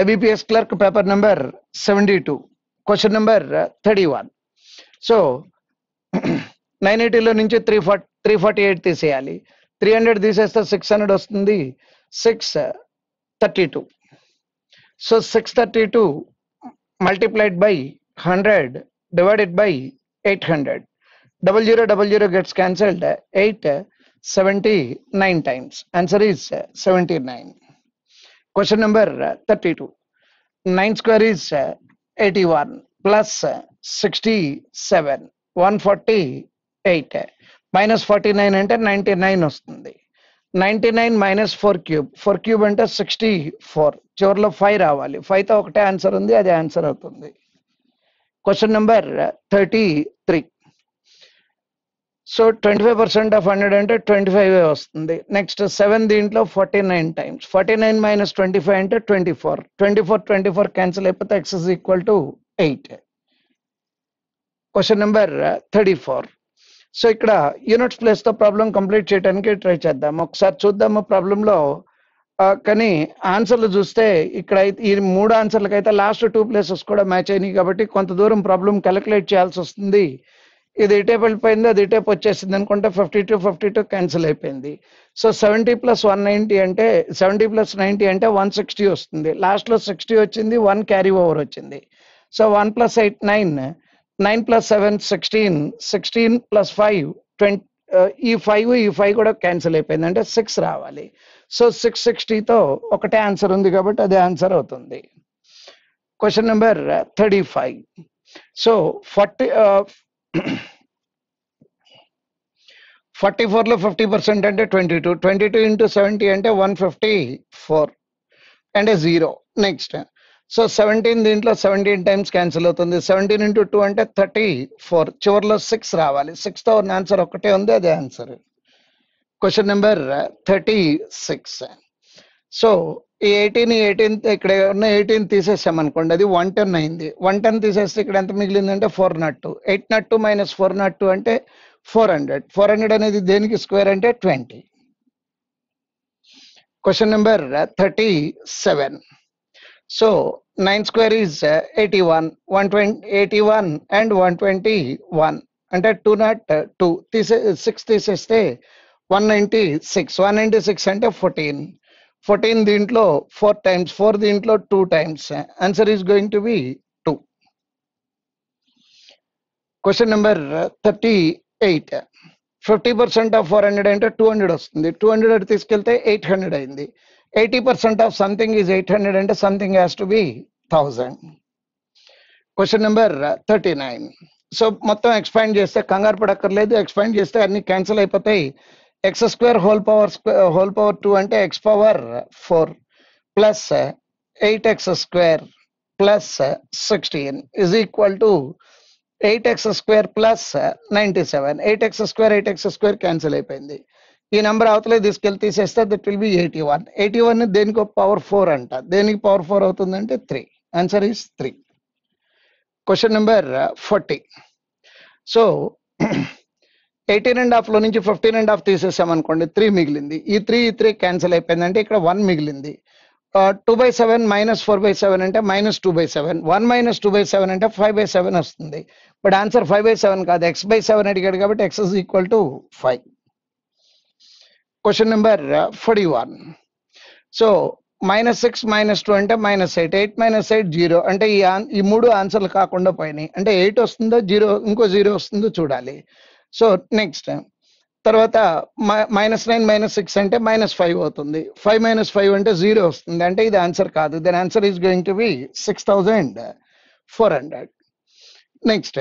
IBPS clerk paper number 72, question number 31. So, 980 into ninche 348 thise 300 this is the 600 ostundi 632. Uh, so, 632 multiplied by 100 divided by 800. Double zero, double zero gets cancelled uh, 879 uh, times. Answer is 79. Question number thirty two nine square is eighty one plus sixty seven one forty eight minus forty nine అంటే ninety nine వస్తుంది ninety nine minus four cube four cube అంటే sixty four చివరిలో five రావాలి ఫైవ్తో ఒకటే answer ఉంది అది answer అవుతుంది question number thirty three so twenty five percent of hundred అంటే ట్వంటీ ఫైవ్ వస్తుంది నెక్స్ట్ సెవెన్ దీంట్లో forty nine times forty nine minus twenty five అంటే twenty four twenty four twenty four cancel అయిపోతే is equal to eight question number thirty four so ఇక్కడ units ప్లేస్తో problem complete చేయడానికి try చేద్దాం ఒకసారి చూద్దాము ప్రాబ్లంలో కానీ ఆన్సర్లు చూస్తే ఇక్కడ ఈ మూడు ఆన్సర్లకైతే లాస్ట్ టూ ప్లేసెస్ కూడా మ్యాచ్ అయినాయి కాబట్టి కొంత దూరం ప్రాబ్లం క్యాలిక్యులేట్ చేయాల్సి వస్తుంది ఇది ఇటే వెళ్ళిపోయింది అది ఇటేపు వచ్చేసింది అనుకుంటే fifty two fifty two cancel అయిపోయింది so seventy plus one ninety అంటే సెవెంటీ ప్లస్ నైంటీ అంటే వన్ సిక్స్టీ వస్తుంది లాస్ట్లో సిక్స్టీ వచ్చింది వన్ క్యారీ ఓవర్ వచ్చింది so one plus eight nine nine plus seven sixteen sixteen plus five twenty ఈ five ఈ five కూడా క్యాన్సిల్ అయిపోయింది అంటే సిక్స్ రావాలి సో సిక్స్ సిక్స్టీతో ఒకటే ఆన్సర్ ఉంది కాబట్టి అదే ఆన్సర్ అవుతుంది question number thirty five so forty forty ఫోర్లో ఫిఫ్టీ పర్సెంట్ అంటే twenty two twenty two into seventy అంటే one fifty four and zero next so seventeen దీంట్లో సెవెంటీన్ టైమ్స్ క్యాన్సిల్ అవుతుంది సెవెంటీన్ ఇంటూ టూ అంటే థర్టీ ఫోర్ చివరిలో six రావాలి six sixth answer ఒకటే ఉంది అదే answer question number thirty six so ఈ ఎయిటీన్ ఎయిటీన్ ఇక్కడ ఉన్న ఎయిటీన్ తీసేసాం అనుకోండి అది వన్ టెన్ అయింది వన్ టెన్ తీసేస్తే ఇక్కడ ఎంత మిగిలిందంటే four nought two eight nought two minus four nought two అంటే ఫోర్ హండ్రెడ్ ఫోర్ హండ్రెడ్ అనేది దేనికి స్క్వేర్ అంటే twenty question number thirty seven so nine square is eighty one one twenty eighty one and one twenty one అంటే two nought two తీసే six తీసేస్తే one ninety six one ninety six అంటే fourteen fourteen దీంట్లో four times four దీంట్లో two times answer is going to be two question number thirty eight fifty percent of four hundred అంటే two hundred వస్తుంది two hundred తీసుకెళ్తే eight hundred అయింది eighty percent of something is eight hundred అంటే something has to be thousand question number thirty nine so మొత్తం expand చేస్తే కంగారు పడక్కర్లేదు expand చేస్తే అన్ని క్యాన్సిల్ అయిపోతాయి x square whole power square uh, whole power 2 and x power 4 plus 8x uh, square plus uh, 16 is equal to 8x square plus 97 8x square 8x square cancel ependi ee number avutle this kelthi chesta that will be 81 81 then go power 4 anta deniki power 4 out. avutundante 3 answer is 3 question number 40 so eighteen and half లో నుంచి fifteen and half తీసేసాం అనుకోండి three మిగిలింది ఈ three ఈ three cancel అయిపోయింది అంటే ఇక్కడ వన్ మిగిలింది two by seven minus four by seven అంటే minus two by seven one minus two by seven అంటే ఫైవ్ బై సెవెన్ వస్తుంది but answer five by seven కాదు ఎక్స్ బై సెవెన్ అడిగాడు కాబట్టి x is equal to five question number forty one so minus six minus two అంటే minus eight eight minus eight zero అంటే ఈ ఈ మూడు ఆన్సర్లు కాకుండా పోయినాయి అంటే ఎయిట్ వస్తుందో జీరో ఇంకో జీరో వస్తుందో చూడాలి సో నెక్స్ట్ తర్వాత మైనస్ నైన్ మైనస్ సిక్స్ అంటే మైనస్ ఫైవ్ అవుతుంది ఫైవ్ మైనస్ ఫైవ్ అంటే జీరో వస్తుంది అంటే ఇది ఆన్సర్ కాదు then answer is going to be six thousand four hundred next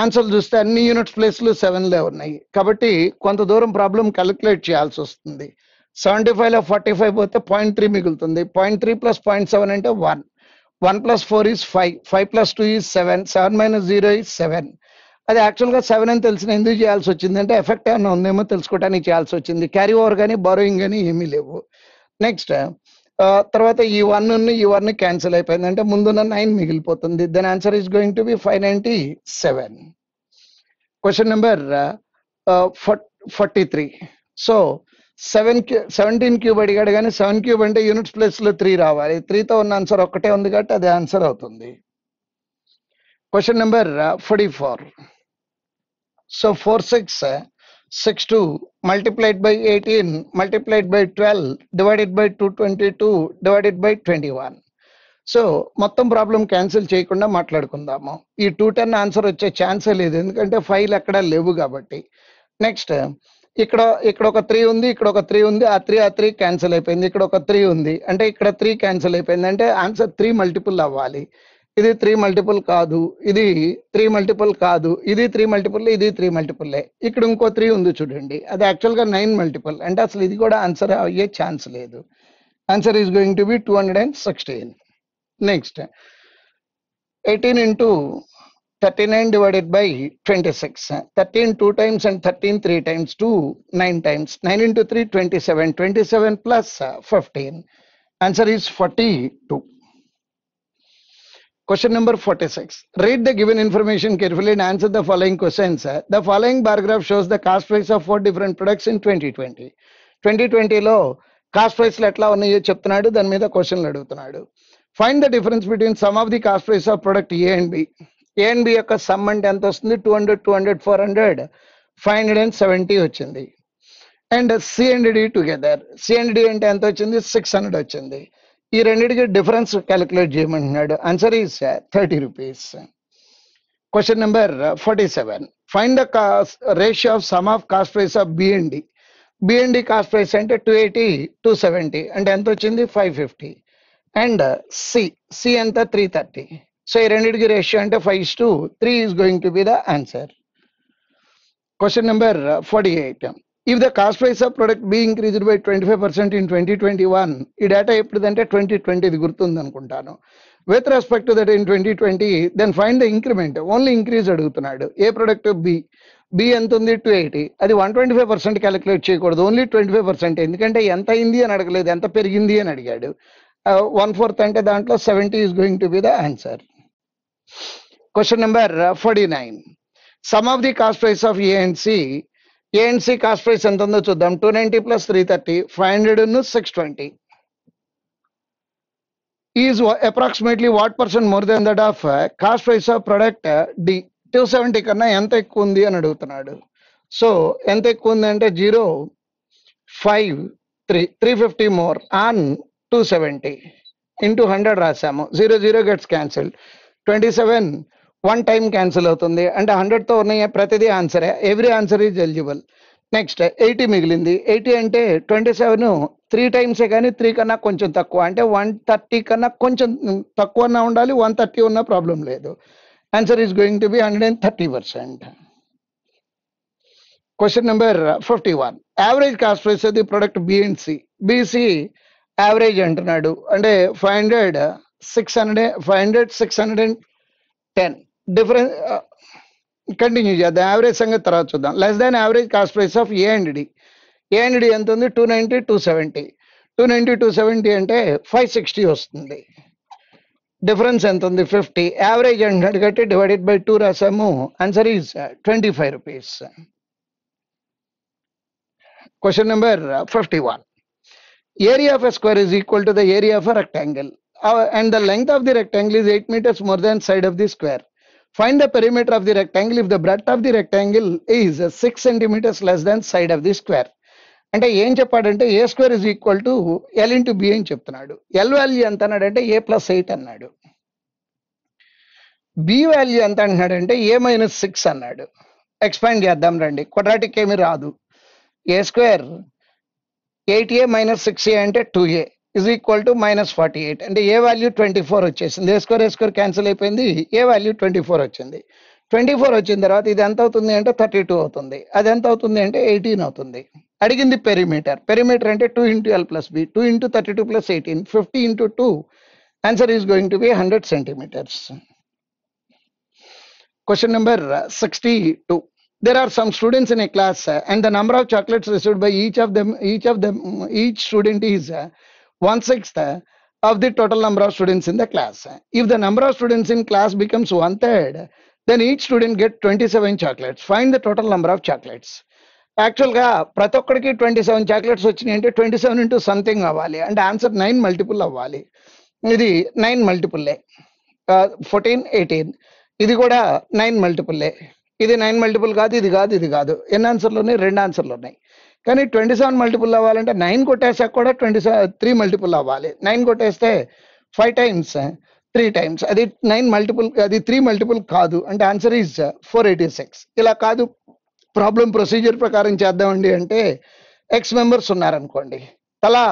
answer చూస్తే అన్ని యూనిట్స్ ప్లేస్లు సెవెన్లే ఉన్నాయి కాబట్టి కొంత దూరం ప్రాబ్లం క్యాలిక్యులేట్ చేయాల్సి వస్తుంది సెవెంటీ ఫైవ్లో ఫార్టీ ఫైవ్ పోతే పాయింట్ త్రీ మిగులుతుంది point three plus point seven అంటే one one plus four is five five plus two is seven seven minus zero is seven అది యాక్చువల్గా సెవెన్ అని తెలిసిన ఎందుకు చేయాల్సి వచ్చింది అంటే ఎఫెక్ట్ ఏమైనా ఉందేమో తెలుసుకోవడానికి చేయాల్సి వచ్చింది క్యారీ ఓవర్ కానీ బరోయింగ్ కానీ ఏమీ లేవు నెక్స్ట్ తర్వాత ఈ వన్ ఈ వన్ క్యాన్సిల్ అయిపోయింది అంటే ముందున్న నైన్ మిగిలిపోతుంది then answer is going to be five ninety seven question number forty three so seven Q seventeen cube అడిగాడు కానీ సెవెన్ క్యూబ్ అంటే యూనిట్స్ లో త్రీ రావాలి త్రీతో ఉన్న ఆన్సర్ ఒక్కటే ఉంది కాబట్టి అది ఆన్సర్ అవుతుంది question number forty four so four six six two multiplied by eighteen multiplied by twelve divided by two twenty two divided by twenty one so మొత్తం ప్రాబ్లం క్యాన్సిల్ చేయకుండా మాట్లాడుకుందాము ఈ టూ టెన్ ఆన్సర్ వచ్చే ఛాన్సే లేదు ఎందుకంటే file అక్కడ లేవు కాబట్టి నెక్స్ట్ ఇక్కడ ఇక్కడ ఒక త్రీ ఉంది ఇక్కడ ఒక త్రీ ఉంది ఆ త్రీ ఆ త్రీ క్యాన్సిల్ అయిపోయింది ఇక్కడ ఒక త్రీ ఉంది అంటే ఇక్కడ త్రీ క్యాన్సిల్ అయిపోయింది అంటే ఆన్సర్ త్రీ మల్టిపుల్ అవ్వాలి ఇది త్రీ మల్టిపుల్ కాదు ఇది త్రీ మల్టిపుల్ కాదు ఇది త్రీ మల్టిపుల్ ఇది త్రీ మల్టిపుల్లే ఇక్కడ ఇంకో త్రీ ఉంది చూడండి అది యాక్చువల్గా నైన్ మల్టిపుల్ అంటే అసలు ఇది కూడా ఆన్సర్ అయ్యే ఛాన్స్ లేదు answer is going to be two hundred and sixteen next eighteen into thirty nine divided by twenty six thirteen two times and thirteen three times two nine times nine into three twenty seven twenty seven plus fifteen answer is forty two Question number 46. Read the given information carefully and answer the following questions. The following bar graph shows the cost price of four different products in 2020. 2020 low, cost price let the question Find the difference between some of the cost price of product A and B. A and B sum and 200, 200, 400, 570. And C and D together. C and D and 10 600. ఈ రెండింటికి difference calculate చేయమంటున్నాడు answer is thirty rupees question number forty seven find the ratio of sum of cost price of B and D B and D cost price అంటే two eighty two seventy అంటే ఎంత వచ్చింది five fifty and C C ఎంత three thirty so ఈ రెండింటికి ratio అంటే five is to three is going to be the answer question number forty eight if the cost price of product be increased by 25% in 2021, it data then 2020 with respect to that in 2020, then find the increment, only increase A product of B, B and 280, that is 125% calculate, it. only 25%. In the country, the Indian the One-fourth and the 70 is going to be the answer. Question number uh, 49. Some of the cost price of A and C A and C cost price ఎంత ఉందో చూద్దాం two ninety plus three thirty five hundred six twenty is approximately what percent more than that of cost price of product D two seventy కన్నా ఎంత ఎక్కువ ఉంది అని అడుగుతున్నాడు so ఎంత ఎక్కువ ఉంది అంటే zero five three three fifty more on two seventy into hundred రాసాము zero zero gets cancelled twenty seven one time cancel అవుతుంది అంటే హండ్రెడ్తో ఉన్నాయి ప్రతిదీ ఆన్సరే every answer is eligible next eighty మిగిలింది ఎయిటీ అంటే ట్వంటీ సెవెన్ త్రీ టైమ్సే కానీ త్రీ కన్నా కొంచెం తక్కువ అంటే వన్ థర్టీ కన్నా కొంచెం తక్కువ ఉండాలి వన్ థర్టీ ఉన్న ప్రాబ్లం లేదు answer is going to be hundred and thirty percent question number fifty one average cost price the product B and C BC average అంటున్నాడు అంటే five hundred six hundred five hundred six hundred and ten difference continue uh, చేద్దాం average సంగతి తర్వాత చూద్దాం less than average cost price of A and D A and D ఎంత ఉంది two ninety two seventy two ninety two seventy అంటే five sixty వస్తుంది difference ఎంత ఉంది ఫిఫ్టీ యావరేజ్ హండ్రెడ్ కట్టి డివైడెడ్ బై టూ రాసాము answer is twenty five rupees question number fifty one area of a square is equal to the area of a rectangle and the length of the rectangle is eight metres more than side of the square find the perimeter of the rectangle if the breadth of the rectangle is six centimetres less than side of the square అంటే ఏం చెప్పాడంటే A square is equal to L into B అని చెప్తున్నాడు L value ఎంత అన్నాడంటే A plus eight అన్నాడు B value ఎంత అంటున్నాడంటే ఏ మైనస్ సిక్స్ అన్నాడు ఎక్స్పాండ్ చేద్దాం రండి క్వడ్రాటిక్ ఏమి రాదు A square eight A minus six A అంటే two A is equal to minus forty eight అంటే ఏ వాల్యూ ట్వంటీ ఫోర్ వచ్చేసింది ఏ స్కోర్ ఏ క్యాన్సిల్ అయిపోయింది ఏ వాల్యూ ట్వంటీ ఫోర్ వచ్చింది ట్వంటీ ఫోర్ వచ్చిన తర్వాత ఇది ఎంత అవుతుంది అంటే థర్టీ టూ అవుతుంది అది ఎంత అవుతుంది అంటే ఎయిటీన్ అవుతుంది అడిగింది పెరిమీటర్ పెరిమీటర్ అంటే two into L plus B two into thirty two plus eighteen fifty into two answer is going to be hundred centimetres question number sixty two there are some students in a class uh, and the number of chocolates received by each of them each of them each student is uh, one six of the total number of students in the class if the number of students in class becomes one third then each student get twenty seven chocolates find the total number of chocolates యాక్చువల్గా ప్రతి ఒక్కడికి twenty seven chocolates వచ్చినాయి అంటే twenty seven into something అవ్వాలి and answer nine multiple అవ్వాలి ఇది nine మల్టిపుల్లే fourteen eighteen ఇది కూడా నైన్ మల్టిపుల్లే ఇది నైన్ మల్టిపుల్ కాదు ఇది కాదు ఇది కాదు ఎన్ని ఆన్సర్లు ఉన్నాయి రెండు ఆన్సర్లు ఉన్నాయి కానీ ట్వంటీ సెవెన్ మల్టిపుల్ అవ్వాలంటే నైన్ కొట్టేసాక కూడా ట్వంటీ సెవెన్ త్రీ మల్టిపుల్ అవ్వాలి నైన్ కొట్టేస్తే ఫైవ్ టైమ్స్ త్రీ టైమ్స్ అది నైన్ మల్టిపుల్ అది త్రీ మల్టిపుల్ కాదు అంటే answer is four eighty six ఇలా కాదు ప్రాబ్లం ప్రొసీజర్ ప్రకారం చేద్దామండి అంటే ఎక్స్ మెంబర్స్ ఉన్నారనుకోండి తలా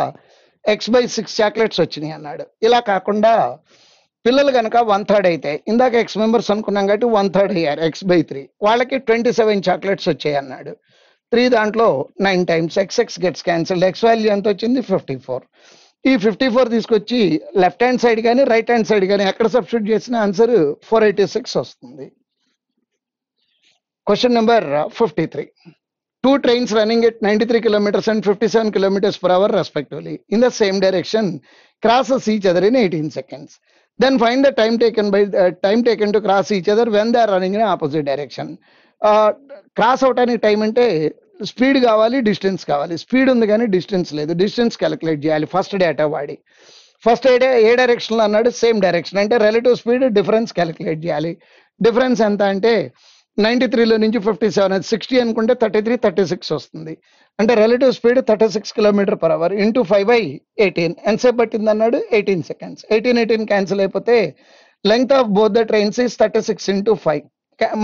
ఎక్స్ బై సిక్స్ చాక్లెట్స్ వచ్చినాయి అన్నాడు ఇలా కాకుండా పిల్లలు కనుక వన్ థర్డ్ అయితే ఇందాక ఎక్స్ మెంబర్స్ అనుకున్నాం కాబట్టి వన్ థర్డ్ అయ్యారు ఎక్స్ బై త్రీ వాళ్ళకి ట్వంటీ సెవెన్ చాక్లెట్స్ వచ్చాయి అన్నాడు త్రీ దాంట్లో nine times X X gets cancelled X value ఎంత వచ్చింది ఫిఫ్టీ ఫోర్ ఈ ఫిఫ్టీ ఫోర్ తీసుకొచ్చి లెఫ్ట్ హ్యాండ్ సైడ్ కానీ రైట్ హ్యాండ్ సైడ్ కానీ ఎక్కడ సబ్స్టిట్యూట్ చేసిన ఆన్సర్ ఫోర్ ఎయిటీ సిక్స్ వస్తుంది question number fifty three two trains running at ninety three kilometres and fifty seven kilometres per hour respectively in the same direction crosses each other in eighteen seconds then find the time taken by uh, time taken to cross each other when they are running in opposite direction uh, cross out any time ante speed kavali distance kavali speed on the gani distance the distance calculate cheyali first data vaadi first data a direction lo the same direction ante relative speed difference calculate cheyali difference entha ante ninety త్రీలో నుంచి fifty seven అది sixty అనుకుంటే thirty three thirty six వస్తుంది అంటే relative speed thirty six kilometre per hour into five by eighteen ఎంతసేపు పట్టింది అన్నాడు eighteen seconds eighteen eighteen cancel అయిపోతే length of both the trains is thirty six into five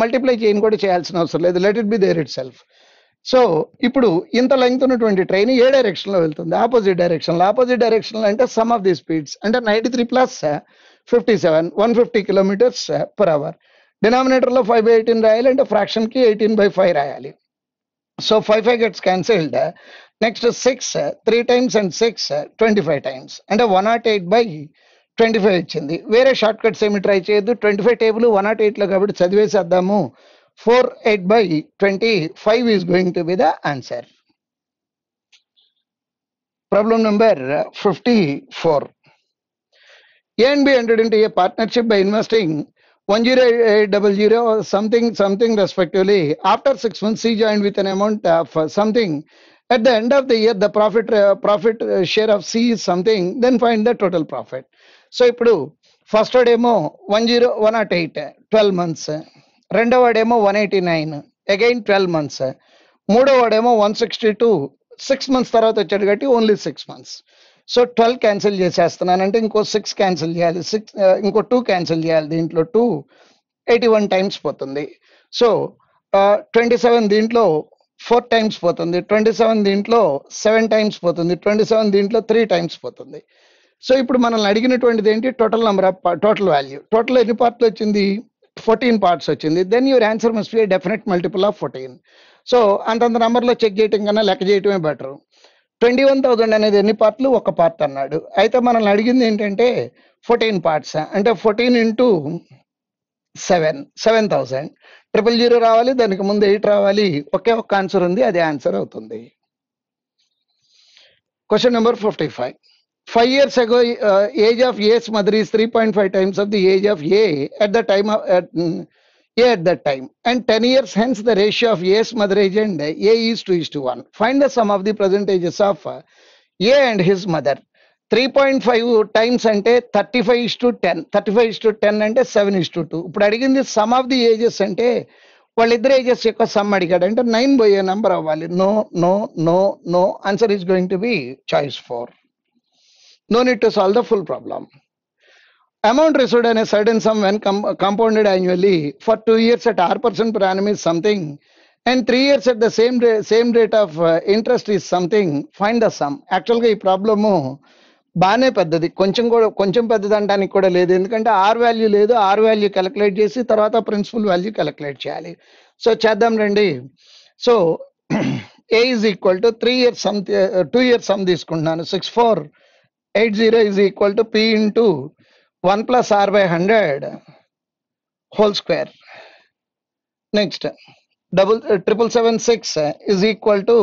multiply చేయని కూడా చేయాల్సిన అవసరం లేదు let it be there itself so ఇప్పుడు ఇంత లెంగ్త్ ఉన్నటువంటి ట్రైన్ ఏ డైరెక్షన్లో వెళ్తుంది ఆపోజిట్ డైరెక్షన్లో ఆపోజిట్ డైరెక్షన్లో అంటే సమ్ ఆఫ్ ది స్పీడ్స్ అంటే ninety three plus fifty seven one fifty kilometres per hour denominator of 5 by 18 rayali and fraction ki 18 by 5 rayali so 5 5 gets cancelled next 6 3 times and 6 25 times and 1 8 by 25 Where a shortcut same try cheyadu 25 table 108 lo kabatti chadivesaddamu 4 8 by 25 is going to be the answer problem number 54 Can be entered into a partnership by investing 10800 or something, something respectively. After six months, he joined with an amount of uh, something. At the end of the year, the profit uh, profit uh, share of C is something. Then find the total profit. So, if you first one zero one not eight twelve months రెండవడేమో one eighty nine again twelve months మూడవడేమో one six months. So twelve cancel చేసేస్తున్నాను అంటే ఇంకో six cancel చేయాలి six ఇంకో two cancel చేయాలి దీంట్లో two eighty one times పోతుంది సో ట్వంటీ సెవెన్ దీంట్లో ఫోర్ టైమ్స్ పోతుంది ట్వంటీ సెవెన్ దీంట్లో సెవెన్ టైమ్స్ పోతుంది ట్వంటీ సెవెన్ దీంట్లో త్రీ టైమ్స్ పోతుంది సో ఇప్పుడు మనల్ని అడిగినటువంటిది ఏంటి total number of total value total ఎన్ని పార్ట్లు వచ్చింది ఫోర్టీన్ పార్ట్స్ వచ్చింది then your answer must be definite multiple of fourteen so అంతంత నెంబర్లో చెక్ చేయటం కన్నా లెక్క చేయటమే బెటర్ ట్వంటీ వన్ థౌజండ్ అనేది ఎన్ని పార్ట్లు ఒక పార్ట్ అన్నాడు అయితే మనల్ని అడిగింది ఏంటంటే ఫోర్టీన్ పార్ట్స్ అంటే fourteen into seven seven thousand triple zero రావాలి దానికి ముందు ఎయిట్ రావాలి ఒకే ఒక్క ఆన్సర్ ఉంది అది ఆన్సర్ అవుతుంది question number fifty five five years ago age of A's mother is three point five times of the age of A at the time of A at that time. And 10 years hence, the ratio of A's mother agent and A is 2 is to 1. Find the sum of the present ages of uh, A and his mother. 3.5 times and 35 is to 10. 35 is to 10 and a 7 is to 2. But again, the sum of the ages and Validra ages yaka sum adikada and 9 by a number of value. No, no, no, no. Answer is going to be choice 4. No need to solve the full problem. amount received on a certain sum when com- compounded annually for two years at R percent per annum is something, and three years at the same ra- same rate of uh, interest is something. Find the sum. యాక్చువల్గా ఈ problem బాగానే పెద్దది కొంచెం కూడా కొంచెం పెద్దది అనడానికి కూడా లేదు ఎందుకంటే ఆర్ వాల్యూ లేదు ఆర్ వాల్యూ క్యాలిక్యులేట్ చేసి తర్వాత ప్రిన్సిపల్ వాల్యూ క్యాలిక్యులేట్ చేయాలి సో చేద్దాం రండి so A is equal to three years sum two years sum తీసుకుంటున్నాను six four eight zero is equal to P into one plus R by hundred whole square next double triple seven six is equal to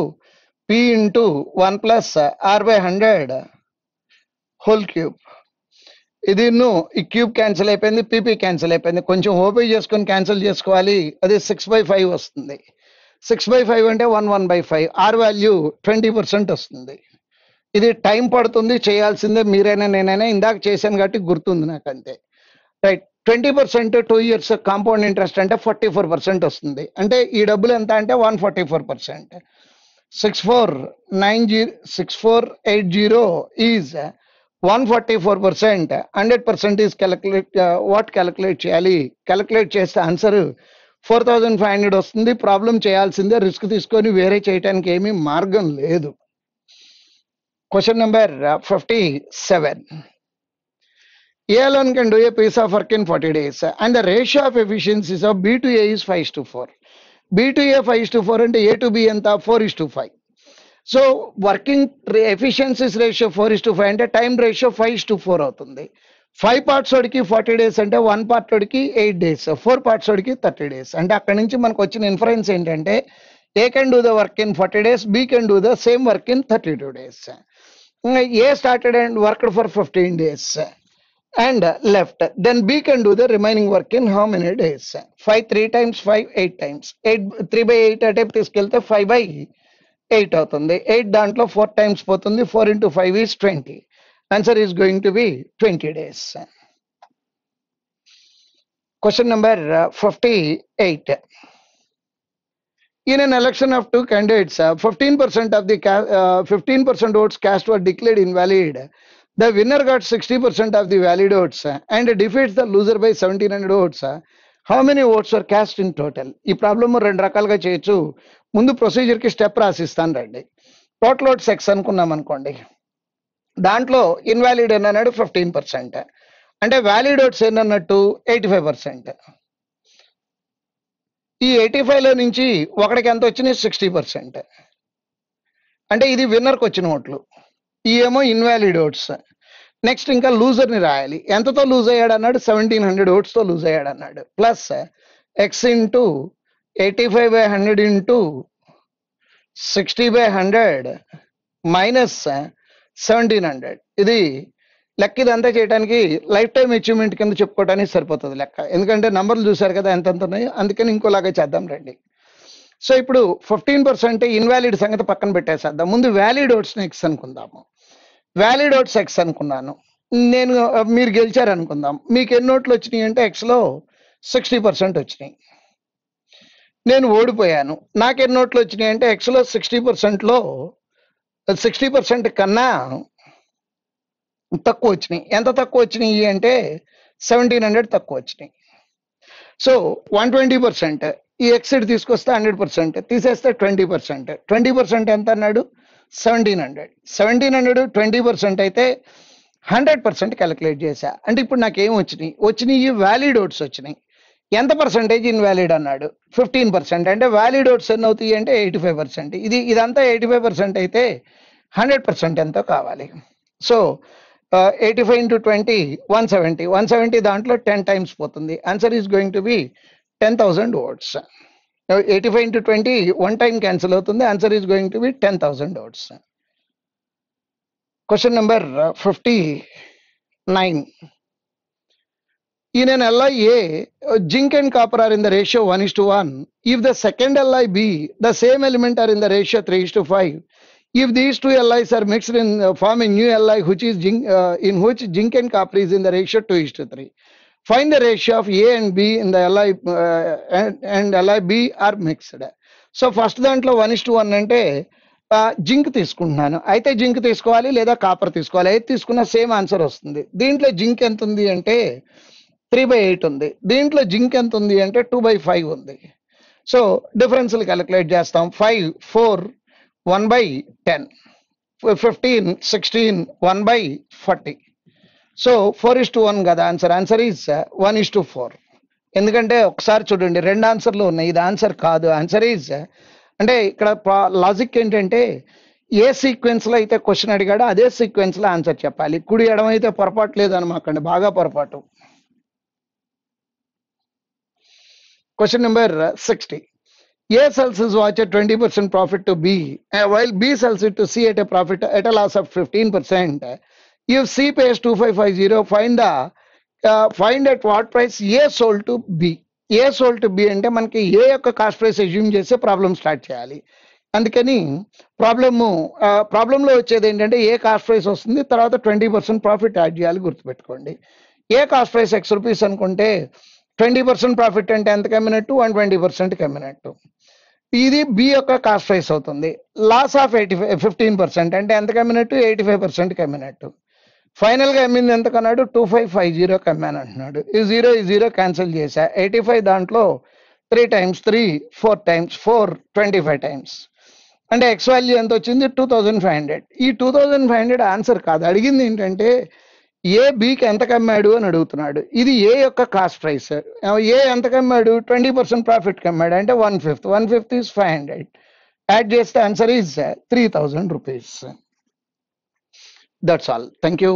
P into one plus R by hundred whole cube ఇది ఈ cube cancel అయిపోయింది PP cancel అయిపోయింది కొంచెం ఓపీ చేసుకొని cancel చేసుకోవాలి అది six by five వస్తుంది సిక్స్ బై ఫైవ్ అంటే one one by five R value twenty percent వస్తుంది ఇది టైం పడుతుంది చేయాల్సిందే మీరైనా నేనైనా ఇందాక చేశాను కాబట్టి గుర్తుంది నాకు అంతే right twenty percent two years compound interest అంటే ఫార్టీ ఫోర్ పర్సెంట్ వస్తుంది అంటే ఈ డబ్బులు ఎంత అంటే one forty four percent six four nine zero six four eight zero is one forty four percent hundred percent is calculate what calculate చేయాలి calculate చేస్తే answer four thousand five hundred వస్తుంది problem చేయాల్సిందే రిస్క్ తీసుకొని వేరే చేయడానికి ఏమీ మార్గం లేదు question number 57. Seven A loan can a piece of work in 40 days and the ratio of of of B to A is 5 is to 4. B to A 5 is to 4 and A to B and 4 is to so working efficiencies ratio four is to five అంటే time ratio five is to four అవుతుంది five parts వాడికి forty days అంటే one part వాడికి eight days four parts వాడికి thirty days అంటే అక్కడి నుంచి మనకు వచ్చిన ఇన్ఫరెన్స్ ఏంటంటే A can do the work in forty days B can do the same work in thirty two days Mm, a started and worked for 15 days and left. Then B can do the remaining work in how many days? 5, 3 times 5, 8 times. Eight, 3 by 8 at this skill, 5 by 8 out on the 8 down to 4 times 4 into 5 is 20. Answer is going to be 20 days. Question number uh, 58 in an election of two candidates, 15% uh, of the 15% uh, votes cast were declared invalid. The winner got 60% of the valid votes uh, and defeats the loser by 1700 votes. Uh, how many votes are cast in total ఈ problem రెండు రకాలుగా చేయొచ్చు ముందు ప్రొసీజర్కి step రాసిస్తాను రండి total total section. అనుకున్నాం అనుకోండి దాంట్లో ఇన్వాలిడ్ ఎన్ అన్నాడు ఫిఫ్టీన్ పర్సెంట్ అంటే వ్యాలిడ్ ఓట్స్ ఎన్ అన్నట్టు ఎయిటీ ఫైవ్ పర్సెంట్ ఈ ఎయిటీ ఫైవ్లో నుంచి ఒకడికి ఎంత వచ్చినాయి సిక్స్టీ పర్సెంట్ అంటే ఇది విన్నర్కి వచ్చిన ఓట్లు ఏమో ఇన్వాలిడ్ ఓట్స్ నెక్స్ట్ ఇంకా లూజర్ని రాయాలి ఎంతతో లూజ్ అయ్యాడు అన్నాడు సెవెంటీన్ హండ్రెడ్ ఓట్స్తో లూజ్ అయ్యాడు అన్నాడు plus X into eighty five by hundred into sixty by hundred minus seventeen hundred ఇది లెక్క ఇదంతా చేయడానికి లైఫ్ టైం అచీవ్మెంట్ కింద చెప్పుకోవడానికి సరిపోతుంది లెక్క ఎందుకంటే నంబర్లు చూసారు కదా ఎంత ఉన్నాయి అందుకని ఇంకోలాగా చేద్దాం రండి సో ఇప్పుడు ఫిఫ్టీన్ పర్సెంట్ ఇన్వాలిడ్ సంగతి పక్కన పెట్టేసేద్దాం ముందు వ్యాలిడ్ ఓట్స్ని ఎక్స్ అనుకుందాము వ్యాలిడ్ ఓట్స్ ఎక్స్ అనుకున్నాను నేను మీరు గెలిచారు అనుకుందాం మీకు ఎన్ని ఓట్లు వచ్చినాయి అంటే ఎక్స్లో సిక్స్టీ పర్సెంట్ వచ్చినాయి నేను ఓడిపోయాను నాకు ఎన్ని ఓట్లు వచ్చినాయి అంటే ఎక్స్లో సిక్స్టీ పర్సెంట్లో సిక్స్టీ పర్సెంట్ కన్నా తక్కువ వచ్చినాయి ఎంత తక్కువ వచ్చినాయి అంటే సెవెంటీన్ హండ్రెడ్ తక్కువ వచ్చినాయి సో వన్ ట్వంటీ పర్సెంట్ ఈ ఎక్సెడ్ తీసుకొస్తే హండ్రెడ్ పర్సెంట్ తీసేస్తే ట్వంటీ పర్సెంట్ ట్వంటీ పర్సెంట్ ఎంత అన్నాడు seventeen hundred seventeen hundred twenty percent అయితే హండ్రెడ్ పర్సెంట్ క్యాలిక్యులేట్ చేశా అంటే ఇప్పుడు నాకు ఏం వచ్చినాయి వచ్చినాయి వ్యాలిడ్ ఓట్స్ వచ్చినాయి ఎంత పర్సెంటేజ్ వ్యాలీడ్ అన్నాడు ఫిఫ్టీన్ పర్సెంట్ అంటే వ్యాలిడ్ ఓట్స్ ఎన్ని అవుతాయి అంటే ఎయిటీ ఫైవ్ పర్సెంట్ ఇది ఇదంతా ఎయిటీ ఫైవ్ పర్సెంట్ అయితే హండ్రెడ్ పర్సెంట్ ఎంతో కావాలి so Uh, 85 into 20, 170. 170 the 10 times potundi. Answer is going to be 10,000 volts. Now 85 into 20, one time cancel out the answer is going to be 10,000 volts. Question number uh, 59. In an alloy A, uh, zinc and copper are in the ratio 1 is to 1. If the second alloy B, the same element are in the ratio 3 is to 5, If these two Li's are mixed in uh, form a new Li which is zinc, uh, in which zinc and copper is in the ratio 2 is to 3. Find the ratio of A and B in the Li uh, and, and Li B are mixed. So first దాంట్లో 1 is to 1 అంటే zinc తీసుకుంటున్నాను అయితే zinc తీసుకోవాలి లేదా copper తీసుకోవాలి అయితే తీసుకున్న same answer వస్తుంది దీంట్లో జింక్ ఎంత ఉంది అంటే త్రీ బై ఎయిట్ ఉంది దీంట్లో జింక్ ఎంత ఉంది అంటే టూ బై ఫైవ్ ఉంది సో డిఫరెన్స్లు క్యాలిక్యులేట్ చేస్తాం five four one by ten fifteen sixteen one by forty so four is to one కదా answer answer is uh, one is to four ఎందుకంటే ఒకసారి చూడండి రెండు ఆన్సర్లు ఉన్నాయి ఇది ఆన్సర్ కాదు ఆన్సర్ ఈజ్ uh, అంటే ఇక్కడ లాజిక్ ఏంటంటే ఏ సీక్వెన్స్లో అయితే క్వశ్చన్ అడిగాడో అదే సీక్వెన్స్లో ఆన్సర్ చెప్పాలి కుడి ఎడమ అయితే పొరపాటు లేదనమాకండి బాగా పొరపాటు question number uh, sixty A sells is watch at 20% profit to B, uh, while B sells it to C at a profit at a loss of 15%. If C pays 2550, find the uh, find at what price A sold to B. A sold to B అంటే మనకి A యొక్క cost price assume చేస్తే problem start చేయాలి అందుకని problem ప్రాబ్లంలో uh, వచ్చేది ఏంటంటే ఏ cost price వస్తుంది తర్వాత ట్వంటీ పర్సెంట్ ప్రాఫిట్ యాడ్ చేయాలి గుర్తుపెట్టుకోండి A cost price X rupees అనుకుంటే ట్వంటీ పర్సెంట్ ప్రాఫిట్ అంటే ఎంత కమ్మినట్టు వన్ ట్వంటీ పర్సెంట్ కమ్మినట్టు ఇది బి యొక్క కాస్ట్ ప్రైస్ అవుతుంది loss of eighty five fifteen percent అంటే ఎంత కమ్మినట్టు ఎయిటీ ఫైవ్ పర్సెంట్కి ఫైనల్ ఫైనల్గా అమ్మింది ఎంత కన్నాడు టూ ఫైవ్ ఫైవ్ జీరో కమ్మాను అంటున్నాడు ఈ జీరో ఈ జీరో క్యాన్సిల్ చేశా ఎయిటీ ఫైవ్ దాంట్లో three times three four times four twenty five times అంటే ఎక్స్ వాల్యూ ఎంత వచ్చింది టూ థౌజండ్ ఫైవ్ హండ్రెడ్ ఈ two thousand five hundred answer కాదు అడిగింది ఏంటంటే ఏ బికి ఎంత కమ్మాడు అని అడుగుతున్నాడు ఇది ఏ యొక్క కాస్ట్ ప్రైస్ ఏ ఎంత కమ్మాడు ట్వంటీ పర్సెంట్ ప్రాఫిట్ కమ్మాడు అంటే one fifth one fifth is five hundred add చేస్తే answer is three thousand rupees that's all thank you